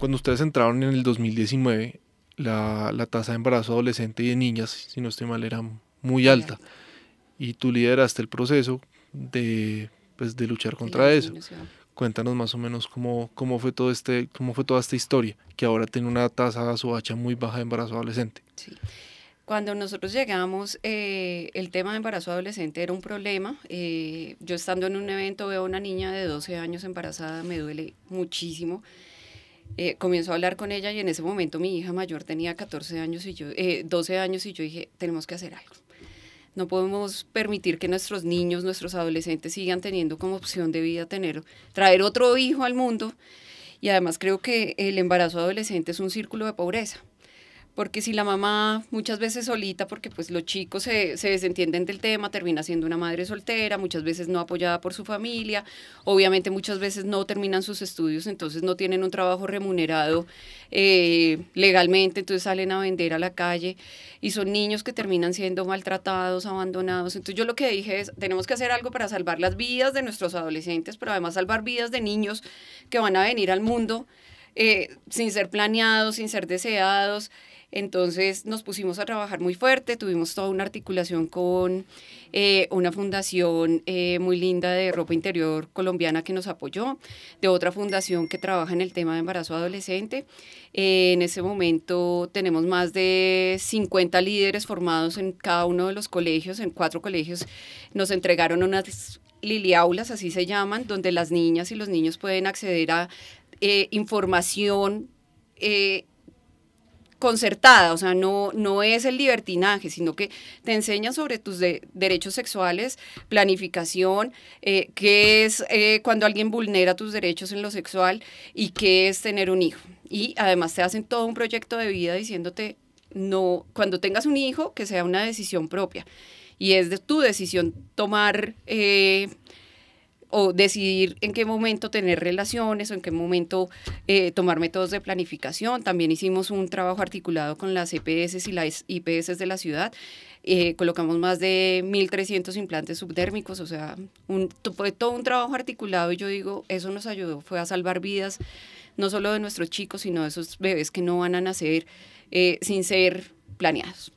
Cuando ustedes entraron en el 2019, la, la tasa de embarazo adolescente y de niñas, si no estoy mal, era muy alta. Y tú lideraste el proceso de, pues, de luchar contra eso. Cuéntanos más o menos cómo, cómo, fue todo este, cómo fue toda esta historia, que ahora tiene una tasa hacha muy baja de embarazo adolescente. Sí. Cuando nosotros llegamos, eh, el tema de embarazo adolescente era un problema. Eh, yo estando en un evento veo a una niña de 12 años embarazada, me duele muchísimo. Eh, comienzo a hablar con ella y en ese momento mi hija mayor tenía 14 años y yo, eh, 12 años y yo dije, tenemos que hacer algo. No podemos permitir que nuestros niños, nuestros adolescentes sigan teniendo como opción de vida tener, traer otro hijo al mundo. Y además creo que el embarazo adolescente es un círculo de pobreza porque si la mamá muchas veces solita, porque pues los chicos se, desentienden del tema, termina siendo una madre soltera, muchas veces no apoyada por su familia, obviamente muchas veces no terminan sus estudios, entonces no tienen un trabajo remunerado eh, legalmente, entonces salen a vender a la calle y son niños que terminan siendo maltratados, abandonados. Entonces yo lo que dije es, tenemos que hacer algo para salvar las vidas de nuestros adolescentes, pero además salvar vidas de niños que van a venir al mundo. Eh, sin ser planeados, sin ser deseados, entonces nos pusimos a trabajar muy fuerte, tuvimos toda una articulación con eh, una fundación eh, muy linda de ropa interior colombiana que nos apoyó, de otra fundación que trabaja en el tema de embarazo adolescente. Eh, en ese momento tenemos más de 50 líderes formados en cada uno de los colegios, en cuatro colegios nos entregaron unas liliaulas, así se llaman, donde las niñas y los niños pueden acceder a información concertada, o sea, no, no es el libertinaje, sino que te enseña sobre tus derechos sexuales, planificación, eh, qué es eh, cuando alguien vulnera tus derechos en lo sexual y qué es tener un hijo. Y además te hacen todo un proyecto de vida diciéndote, no, cuando tengas un hijo, que sea una decisión propia. Y es de tu decisión tomar eh, o decidir en qué momento tener relaciones o en qué momento eh, tomar métodos de planificación. También hicimos un trabajo articulado con las EPS y las IPS de la ciudad. Eh, colocamos más de 1.300 implantes subdérmicos, o sea, un, fue todo un trabajo articulado y yo digo, eso nos ayudó, fue a salvar vidas, no solo de nuestros chicos, sino de esos bebés que no van a nacer eh, sin ser planeados.